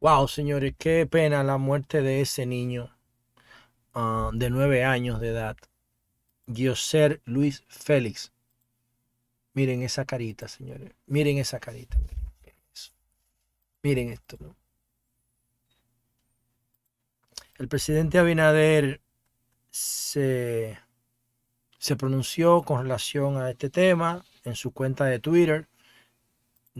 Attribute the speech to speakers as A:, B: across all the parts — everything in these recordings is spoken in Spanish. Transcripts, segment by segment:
A: Wow, señores, qué pena la muerte de ese niño ah, de nueve años de edad. Gioser Luis Félix. Miren esa carita, señores. Miren esa carita. Miren, esto. El presidente Abinader se, se pronunció con relación a este tema en su cuenta de Twitter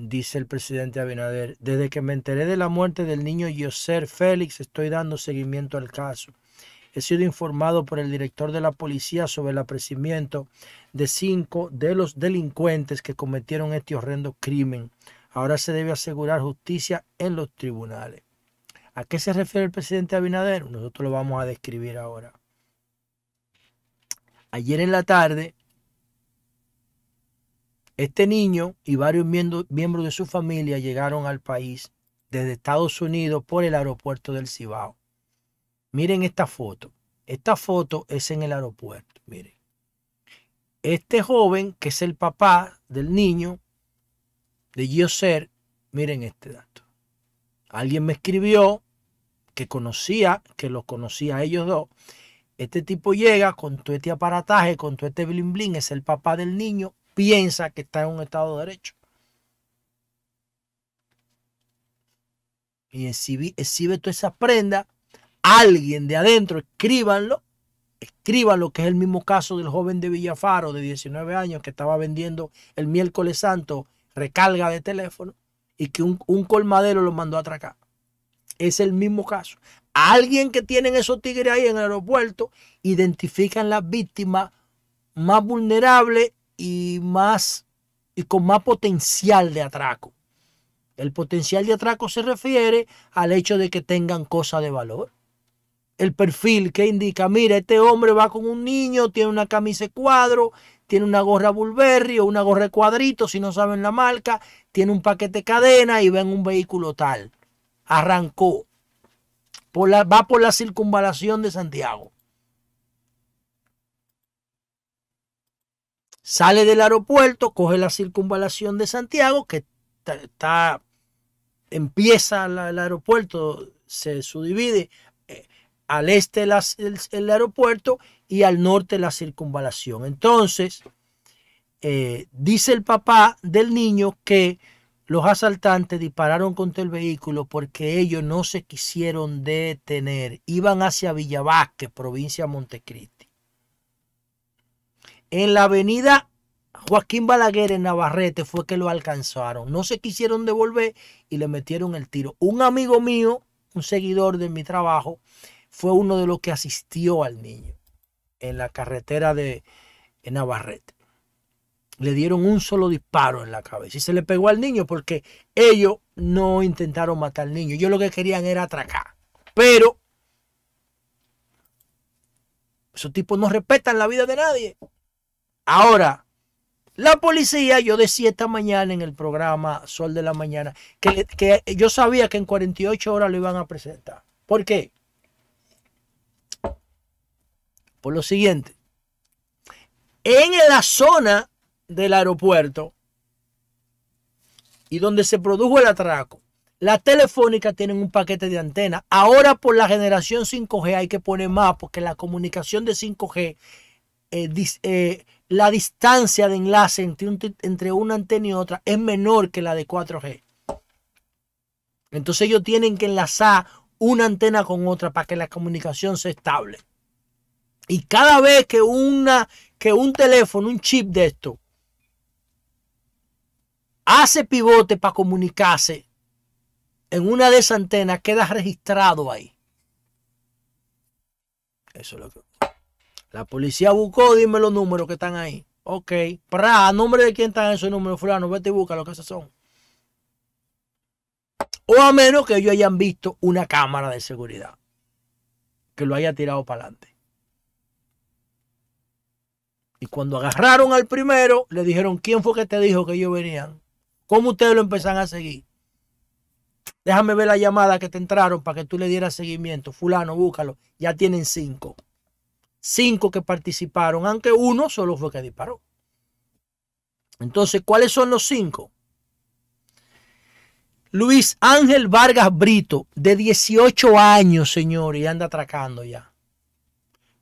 A: dice el presidente Abinader. Desde que me enteré de la muerte del niño Yoser Félix, estoy dando seguimiento al caso. He sido informado por el director de la policía sobre el apreciamiento de cinco de los delincuentes que cometieron este horrendo crimen. Ahora se debe asegurar justicia en los tribunales. ¿A qué se refiere el presidente Abinader? Nosotros lo vamos a describir ahora. Ayer en la tarde, este niño y varios miembros de su familia llegaron al país desde Estados Unidos por el aeropuerto del Cibao. Miren esta foto. Esta foto es en el aeropuerto. Miren. Este joven, que es el papá del niño, de Gioser, miren este dato. Alguien me escribió que conocía, que los conocía a ellos dos. Este tipo llega con todo este aparataje, con todo este bling es el papá del niño piensa que está en un Estado de Derecho. Y exhibe, exhibe toda esa prenda. Alguien de adentro, escríbanlo. Escríbanlo, que es el mismo caso del joven de Villafaro de 19 años que estaba vendiendo el miércoles santo recarga de teléfono y que un, colmadero lo mandó a atracar. Es el mismo caso. alguien que tienen esos tigres ahí en el aeropuerto, identifican las víctimas más vulnerables y más y con más potencial de atraco. El potencial de atraco se refiere al hecho de que tengan cosas de valor. El perfil que indica, mira, este hombre va con un niño, tiene una camisa de cuadro, tiene una gorra Bulberry o una gorra de cuadrito, si no saben la marca, tiene un paquete cadena y ven un vehículo tal. Arrancó. va por la circunvalación de Santiago. sale del aeropuerto, coge la circunvalación de Santiago, que está, empieza el aeropuerto, se subdivide eh, al este el, aeropuerto y al norte la circunvalación. Entonces, eh, dice el papá del niño que los asaltantes dispararon contra el vehículo porque ellos no se quisieron detener. Iban hacia Villavasque, provincia de Montecristi. En la avenida Joaquín Balaguer en Navarrete fue que lo alcanzaron. No se quisieron devolver y le metieron el tiro. Un amigo mío, un seguidor de mi trabajo, fue uno de los que asistió al niño en la carretera de Navarrete. Le dieron un solo disparo en la cabeza y se le pegó al niño porque ellos no intentaron matar al niño. Yo lo que querían era atracar. Pero esos tipos no respetan la vida de nadie. Ahora, la policía, yo decía esta mañana en el programa Sol de la Mañana, que, yo sabía que en 48 horas lo iban a presentar. ¿Por qué? Por lo siguiente. En la zona del aeropuerto y donde se produjo el atraco, la Telefónica tienen un paquete de antena. Ahora por la generación 5G hay que poner más porque la comunicación de 5G la distancia de enlace entre, entre una antena y otra es menor que la de 4G. Entonces ellos tienen que enlazar una antena con otra para que la comunicación sea estable. Y cada vez que, una, que un teléfono, un chip de esto, hace pivote para comunicarse en una de esas antenas, queda registrado ahí. Eso es lo que... La policía buscó, dime los números que están ahí. Ok. Para, ah, a nombre de quién están esos números, fulano, vete y busca lo que esos son. O a menos que ellos hayan visto una cámara de seguridad que lo haya tirado para adelante. Y cuando agarraron al primero, le dijeron, ¿quién fue que te dijo que ellos venían? ¿Cómo ustedes lo empezaron a seguir? Déjame ver la llamada que te entraron para que tú le dieras seguimiento. Fulano, búscalo. Ya tienen cinco cinco que participaron, aunque uno solo fue que disparó. Entonces, ¿cuáles son los cinco? Luis Ángel Vargas Brito, de 18 años, señor, y anda atracando ya.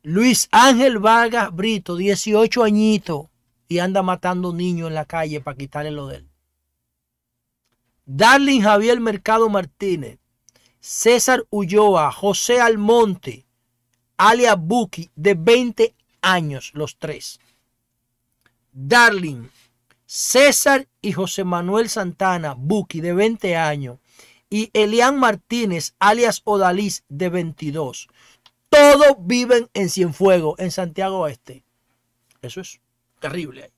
A: Luis Ángel Vargas Brito, 18 añitos, y anda matando niños en la calle para quitarle lo de él. Darling Javier Mercado Martínez, César Ulloa, José Almonte, alias Buki, de 20 años, los tres. Darling, César y José Manuel Santana, Buki, de 20 años. Y Elian Martínez, alias Odalís, de 22. Todos viven en Cienfuegos, en Santiago Este. Eso es terrible.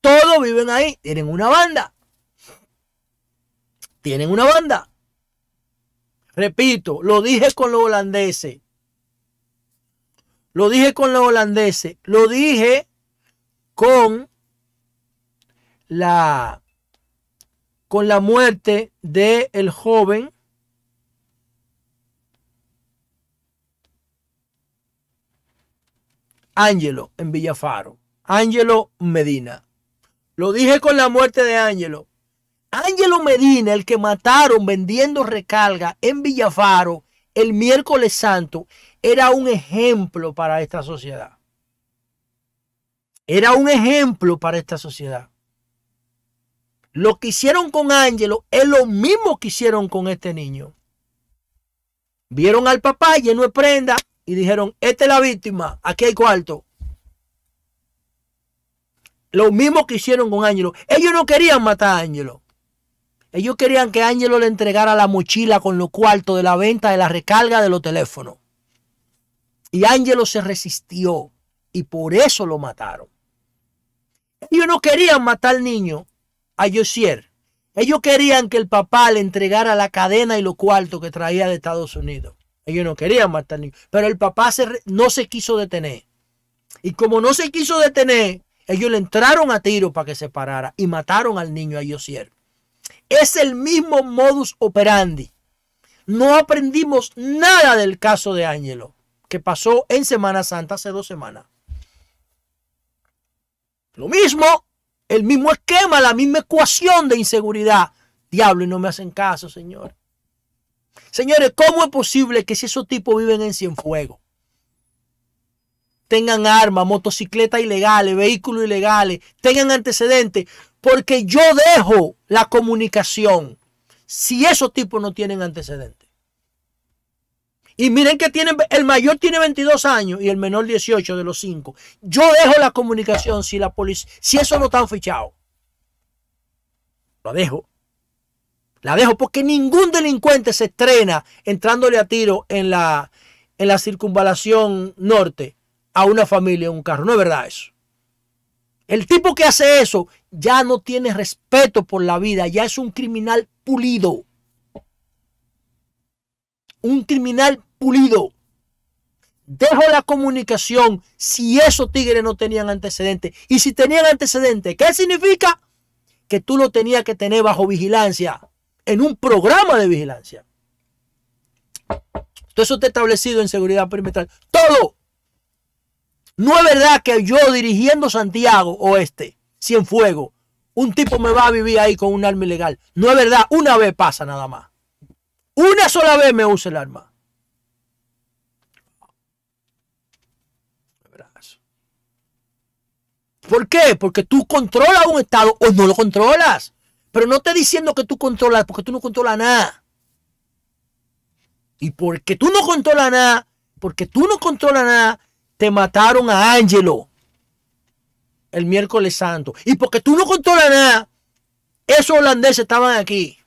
A: Todos viven ahí. Tienen una banda. Tienen una banda. Repito, lo dije con los holandeses. Lo dije con los holandeses. Lo dije con la, con la muerte del joven Ángelo en Villafaro. Ángelo Medina. Lo dije con la muerte de Ángelo. Ángelo Medina, el que mataron vendiendo recarga en Villafaro el miércoles santo, era un ejemplo para esta sociedad. Era un ejemplo para esta sociedad. Lo que hicieron con Ángelo es lo mismo que hicieron con este niño. Vieron al papá lleno de prenda y dijeron, esta es la víctima, aquí hay cuarto. Lo mismo que hicieron con Ángelo. Ellos no querían matar a Ángelo. Ellos querían que Ángelo le entregara la mochila con los cuartos de la venta, de la recarga de los teléfonos. Y Ángelo se resistió y por eso lo mataron. Ellos no querían matar al niño, a Josier. Ellos querían que el papá le entregara la cadena y los cuartos que traía de Estados Unidos. Ellos no querían matar al niño, pero el papá no se quiso detener. Y como no se quiso detener, ellos le entraron a tiro para que se parara y mataron al niño a Josier. Es el mismo modus operandi. No aprendimos nada del caso de Ángelo pasó en Semana Santa hace dos semanas. Lo mismo, el mismo esquema, la misma ecuación de inseguridad. Diablo, y no me hacen caso, señor. Señores, ¿cómo es posible que si esos tipos viven en Cienfuegos, tengan armas, motocicletas ilegales, vehículos ilegales, tengan antecedentes? Porque yo dejo la comunicación si esos tipos no tienen antecedentes. Y miren que tienen, el mayor tiene 22 años y el menor 18 de los 5. Yo dejo la comunicación si la policía, si eso no está fichado. La dejo. La dejo porque ningún delincuente se estrena entrándole a tiro en la, en la circunvalación norte a una familia en un carro. No es verdad eso. El tipo que hace eso ya no tiene respeto por la vida, ya es un criminal pulido un criminal pulido. Dejo la comunicación si esos tigres no tenían antecedentes. Y si tenían antecedentes, ¿qué significa? Que tú lo tenías que tener bajo vigilancia, en un programa de vigilancia. Todo eso está establecido en seguridad perimetral. Todo. No es verdad que yo dirigiendo Santiago Oeste, fuego un tipo me va a vivir ahí con un arma ilegal. No es verdad. Una vez pasa nada más. Una sola vez me usa el arma. ¿Por qué? Porque tú controlas un Estado o no lo controlas. Pero no te diciendo que tú controlas, porque tú no controlas nada. Y porque tú no controlas nada, porque tú no controlas nada, te mataron a Angelo el miércoles santo. Y porque tú no controlas nada, esos holandeses estaban aquí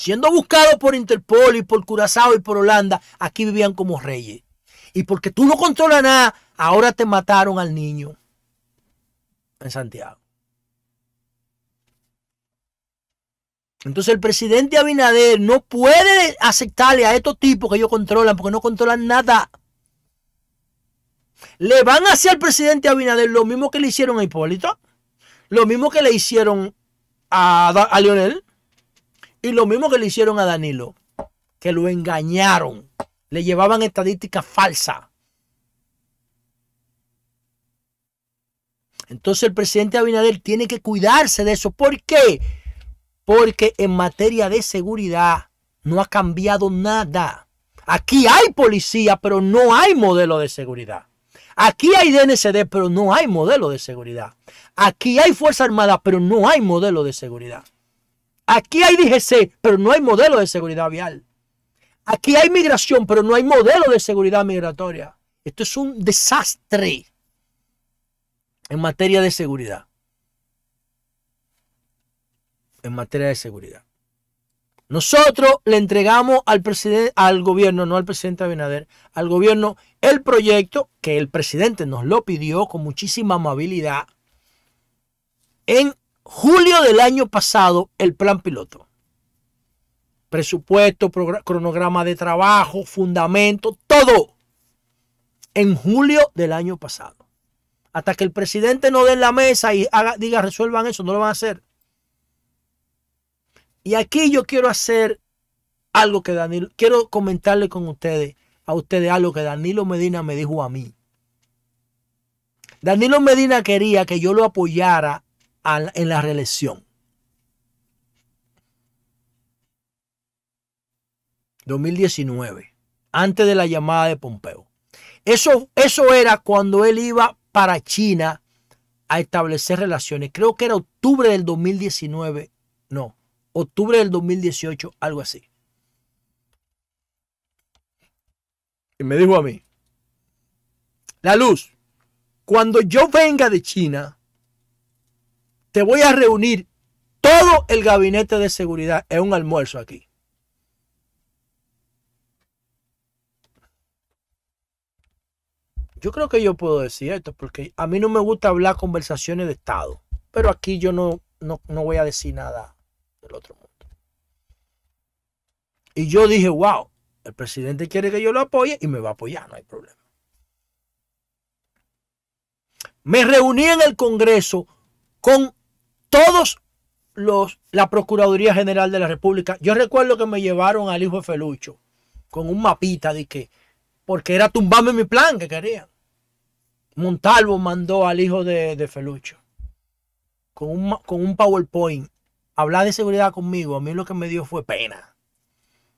A: siendo buscados por Interpol y por Curazao y por Holanda, aquí vivían como reyes. Y porque tú no controlas nada, ahora te mataron al niño en Santiago. Entonces el presidente Abinader no puede aceptarle a estos tipos que ellos controlan porque no controlan nada. Le van a hacer al presidente Abinader lo mismo que le hicieron a Hipólito, lo mismo que le hicieron a, a y lo mismo que le hicieron a Danilo, que lo engañaron, le llevaban estadísticas falsas. Entonces el presidente Abinader tiene que cuidarse de eso. ¿Por qué? Porque en materia de seguridad no ha cambiado nada. Aquí hay policía, pero no hay modelo de seguridad. Aquí hay DNCD, pero no hay modelo de seguridad. Aquí hay Fuerza Armada, pero no hay modelo de seguridad. Aquí hay DGC, pero no hay modelo de seguridad vial. Aquí hay migración, pero no hay modelo de seguridad migratoria. Esto es un desastre en materia de seguridad. En materia de seguridad. Nosotros le entregamos al, al gobierno, no al presidente Abinader, al gobierno el proyecto que el presidente nos lo pidió con muchísima amabilidad en julio del año pasado el plan piloto. Presupuesto, cronograma de trabajo, fundamento, todo. En julio del año pasado. Hasta que el presidente no dé la mesa y diga resuelvan eso, no lo van a hacer. Y aquí yo quiero hacer algo que Danilo, quiero comentarle con ustedes, a ustedes algo que Danilo Medina me dijo a mí. Danilo Medina quería que yo lo apoyara en la reelección. 2019, antes de la llamada de Pompeo. Eso, eso era cuando él iba para China a establecer relaciones. Creo que era octubre del 2019, no, octubre del 2018, algo así. Y me dijo a mí, la luz, cuando yo venga de China, te voy a reunir todo el gabinete de seguridad en un almuerzo aquí. Yo creo que yo puedo decir esto porque a mí no me gusta hablar conversaciones de Estado, pero aquí yo no, no, voy a decir nada del otro mundo. Y yo dije, wow, el presidente quiere que yo lo apoye y me va a apoyar, no hay problema. Me reuní en el Congreso con todos los, la Procuraduría General de la República. Yo recuerdo que me llevaron al hijo de Felucho con un mapita de que, porque era tumbarme mi plan que querían. Montalvo mandó al hijo de, Felucho con un, con un PowerPoint hablar de seguridad conmigo. A mí lo que me dio fue pena.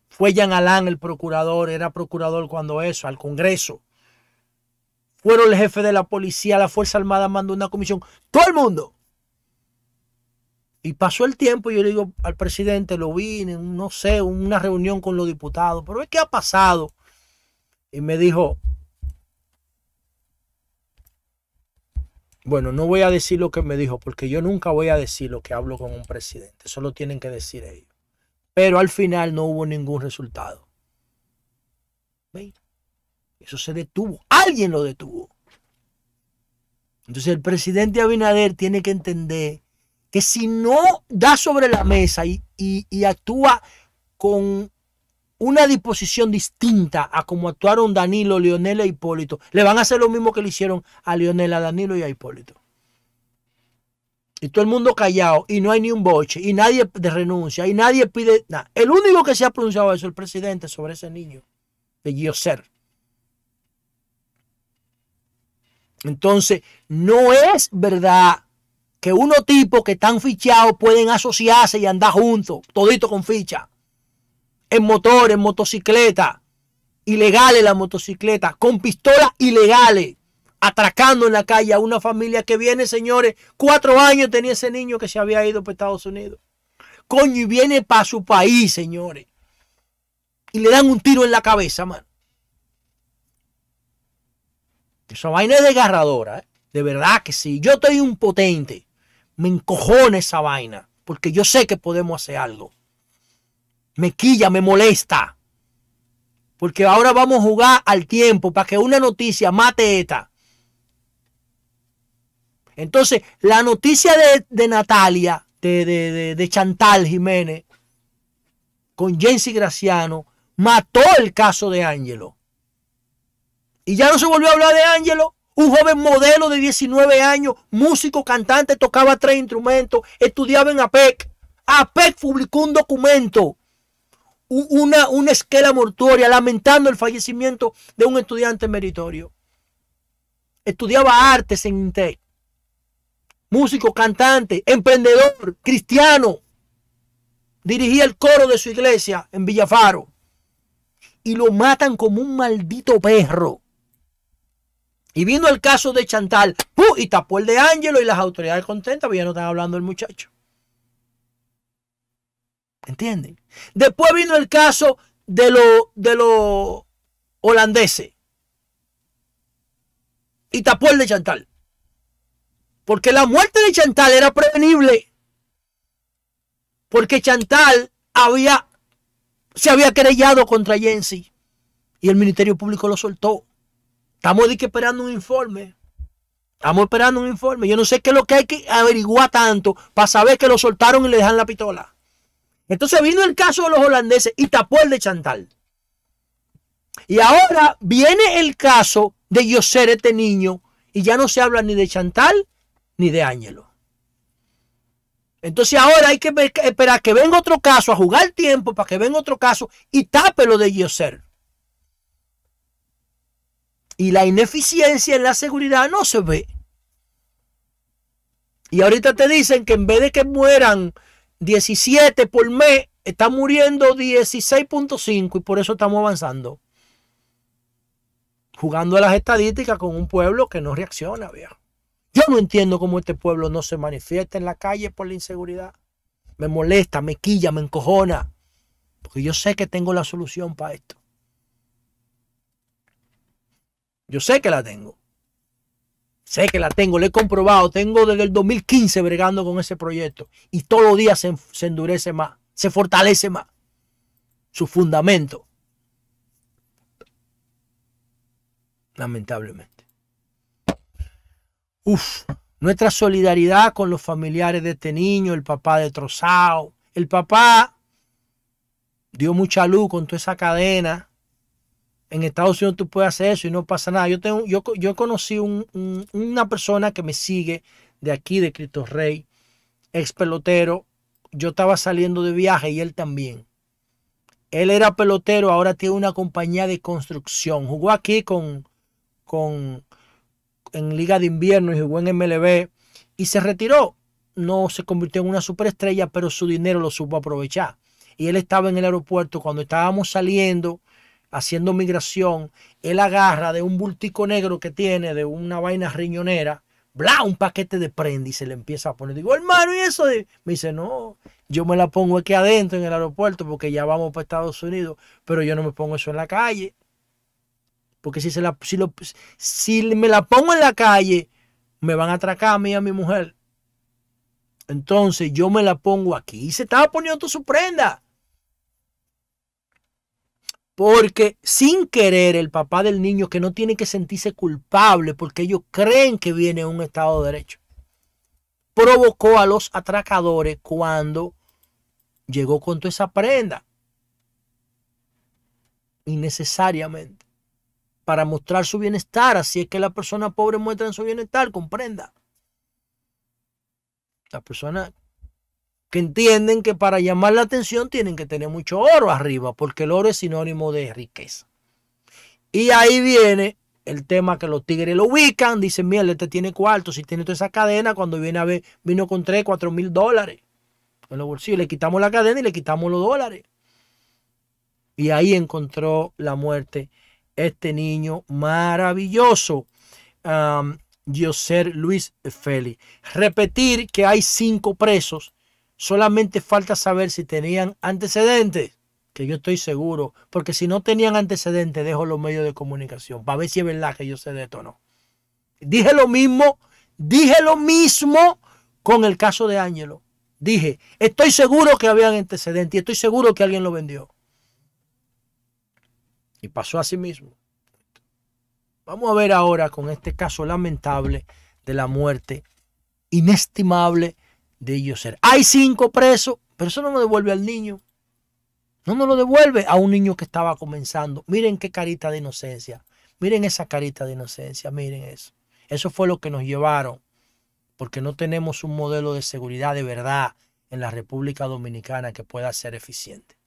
A: Fue Jean Alain el procurador, era procurador cuando eso, al Congreso. Fueron el jefe de la policía, la Fuerza Armada mandó una comisión. Todo el mundo y pasó el tiempo y yo le digo al presidente, lo vi, en, no sé, una reunión con los diputados, pero es que ha pasado. Y me dijo, bueno, no voy a decir lo que me dijo, porque yo nunca voy a decir lo que hablo con un presidente, eso lo tienen que decir ellos. Pero al final no hubo ningún resultado. ¿Veis? Eso se detuvo, alguien lo detuvo. Entonces el presidente Abinader tiene que entender que si no da sobre la mesa y, actúa con una disposición distinta a como actuaron Danilo, Leonel e Hipólito, le van a hacer lo mismo que le hicieron a a Danilo y a Hipólito. Y todo el mundo callado, y no hay ni un boche, y nadie renuncia, y nadie pide nada. El único que se ha pronunciado es el presidente sobre ese niño de Gioser. Entonces, no es verdad que unos tipos que están fichados pueden asociarse y andar juntos, todito con ficha, en motor, en motocicleta, ilegales las motocicletas, con pistolas ilegales, atracando en la calle a una familia que viene, señores, cuatro años tenía ese niño que se había ido para Estados Unidos. Coño, y viene para su país, señores. Y le dan un tiro en la cabeza, man. Esa vaina es desgarradora, ¿eh? de verdad que sí. Yo estoy potente, me encojona esa vaina, porque yo sé que podemos hacer algo. Me quilla, me molesta. Porque ahora vamos a jugar al tiempo para que una noticia mate esta. Entonces, la noticia de, Natalia, de, de, de, Chantal Jiménez, con Jensi Graciano, mató el caso de Ángelo. Y ya no se volvió a hablar de Ángelo. Un joven modelo de 19 años, músico, cantante, tocaba tres instrumentos, estudiaba en APEC. APEC publicó un documento, una, una esquela mortuoria, lamentando el fallecimiento de un estudiante meritorio. Estudiaba artes en INTEC. Músico, cantante, emprendedor, cristiano. Dirigía el coro de su iglesia en Villafaro. Y lo matan como un maldito perro. Y vino el caso de Chantal y tapó el de Angelo y las autoridades contentas porque ya no están hablando del muchacho. ¿Entienden? Después vino el caso de los de lo holandeses y tapó el de Chantal. Porque la muerte de Chantal era prevenible. Porque Chantal había, se había querellado contra Jensi y el Ministerio Público lo soltó. Estamos esperando un informe. Estamos esperando un informe. Yo no sé qué es lo que hay que averiguar tanto para saber que lo soltaron y le dejan la pistola. Entonces vino el caso de los holandeses y tapó el de Chantal. Y ahora viene el caso de Yoser, este niño, y ya no se habla ni de Chantal ni de Ángelo. Entonces ahora hay que esperar que venga otro caso, a jugar tiempo para que venga otro caso y tape lo de Yoser. Y la ineficiencia en la seguridad no se ve. Y ahorita te dicen que en vez de que mueran 17 por mes, están muriendo 16.5 y por eso estamos avanzando. Jugando a las estadísticas con un pueblo que no reacciona, viejo. Yo no entiendo cómo este pueblo no se manifiesta en la calle por la inseguridad. Me molesta, me quilla, me encojona. Porque yo sé que tengo la solución para esto. Yo sé que la tengo. Sé que la tengo, lo he comprobado. Tengo desde el 2015 bregando con ese proyecto. Y todos los días se, endurece más, se fortalece más su fundamento. Lamentablemente. Uf, nuestra solidaridad con los familiares de este niño, el papá de destrozado. El papá dio mucha luz con toda esa cadena en Estados Unidos tú puedes hacer eso y no pasa nada. Yo tengo, yo, yo conocí una persona que me sigue de aquí, de Cristo Rey, ex pelotero. Yo estaba saliendo de viaje y él también. Él era pelotero, ahora tiene una compañía de construcción. Jugó aquí con, con en Liga de Invierno y jugó en MLB y se retiró. No se convirtió en una superestrella, pero su dinero lo supo aprovechar. Y él estaba en el aeropuerto cuando estábamos saliendo haciendo migración, él agarra de un bultico negro que tiene, de una vaina riñonera, bla, un paquete de prenda y se le empieza a poner. Digo, hermano, ¿y eso? Me dice, no, yo me la pongo aquí adentro en el aeropuerto porque ya vamos para Estados Unidos, pero yo no me pongo eso en la calle. Porque si, se la, si, si me la pongo en la calle, me van a atracar a mí y a mi mujer. Entonces yo me la pongo aquí. Y se estaba poniendo su prenda. Porque sin querer el papá del niño que no tiene que sentirse culpable porque ellos creen que viene un Estado de Derecho, provocó a los atracadores cuando llegó con toda esa prenda. Innecesariamente. Para mostrar su bienestar. Así es que persona pobre muestra muestran su bienestar, comprenda. La persona que entienden que para llamar la atención tienen que tener mucho oro arriba, porque el oro es sinónimo de riqueza. Y ahí viene el tema que los tigres lo ubican, dicen, mira, este tiene cuarto, si tiene toda esa cadena, cuando viene a ver, vino con 3, 4 mil dólares en los bolsillos, le quitamos la cadena y le quitamos los dólares. Y ahí encontró la muerte este niño maravilloso, um, José Luis Félix. Repetir que hay cinco presos Solamente falta saber si tenían antecedentes, que yo estoy seguro, porque si no tenían antecedentes, dejo los medios de comunicación para ver si es verdad que yo sé de esto o no. Dije lo mismo, dije lo mismo con el caso de Ángelo. Dije, estoy seguro que habían antecedentes y estoy seguro que alguien lo vendió. Y pasó así mismo. Vamos a ver ahora con este caso lamentable de la muerte inestimable de ellos ser. Hay cinco presos, pero eso no lo devuelve al niño. No nos lo devuelve a un niño que estaba comenzando. Miren qué carita de inocencia. Miren esa carita de inocencia. Miren eso. Eso fue lo que nos llevaron. Porque no tenemos un modelo de seguridad de verdad en la República Dominicana que pueda ser eficiente.